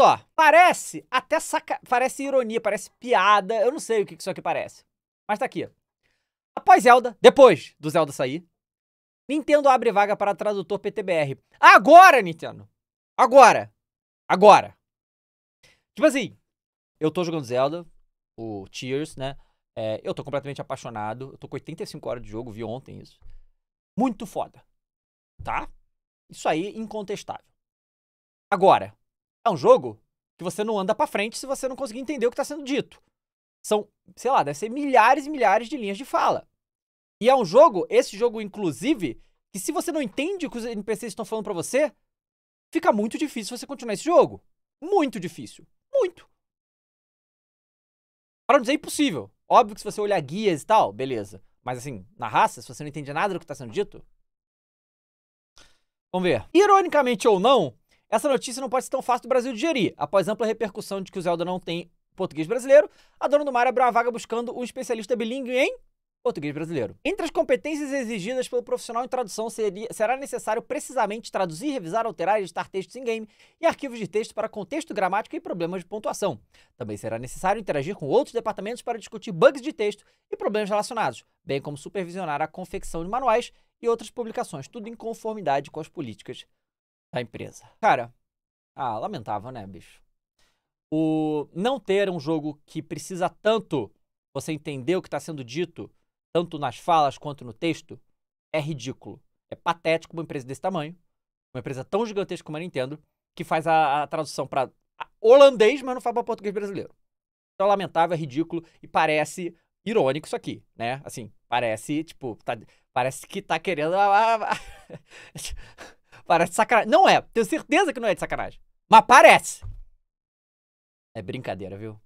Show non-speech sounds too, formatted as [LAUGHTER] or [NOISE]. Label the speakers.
Speaker 1: só, parece até saca... parece ironia, parece piada, eu não sei o que isso aqui parece. Mas tá aqui. Após Zelda, depois do Zelda sair, Nintendo abre vaga para tradutor PTBR. Agora, Nintendo! Agora! Agora! Tipo assim, eu tô jogando Zelda, o Tears, né? É, eu tô completamente apaixonado. Eu tô com 85 horas de jogo, vi ontem isso. Muito foda. Tá? Isso aí, incontestável. Agora, é um jogo que você não anda para frente se você não conseguir entender o que está sendo dito. São, sei lá, deve ser milhares e milhares de linhas de fala. E é um jogo, esse jogo inclusive, que se você não entende o que os NPCs estão falando para você, fica muito difícil você continuar esse jogo. Muito difícil. Muito. Para não dizer impossível. Óbvio que se você olhar guias e tal, beleza. Mas assim, na raça, se você não entende nada do que está sendo dito. Vamos ver. Ironicamente ou não, essa notícia não pode ser tão fácil do Brasil digerir. Após ampla repercussão de que o Zelda não tem português brasileiro, a dona do mar abriu a vaga buscando um especialista bilíngue em português brasileiro. Entre as competências exigidas pelo profissional em tradução seria, será necessário precisamente traduzir, revisar, alterar e editar textos em game e arquivos de texto para contexto gramático e problemas de pontuação. Também será necessário interagir com outros departamentos para discutir bugs de texto e problemas relacionados, bem como supervisionar a confecção de manuais e outras publicações, tudo em conformidade com as políticas da empresa. Cara, ah, lamentável, né, bicho? O não ter um jogo que precisa tanto você entender o que está sendo dito, tanto nas falas quanto no texto, é ridículo. É patético uma empresa desse tamanho, uma empresa tão gigantesca como a Nintendo, que faz a, a tradução para holandês, mas não fala para português brasileiro. Então, lamentável, é ridículo e parece irônico isso aqui, né? Assim, parece, tipo, tá, parece que tá querendo. [LAUGHS] Parece sacanagem. Não é. Tenho certeza que não é de sacanagem. Mas parece. É brincadeira, viu?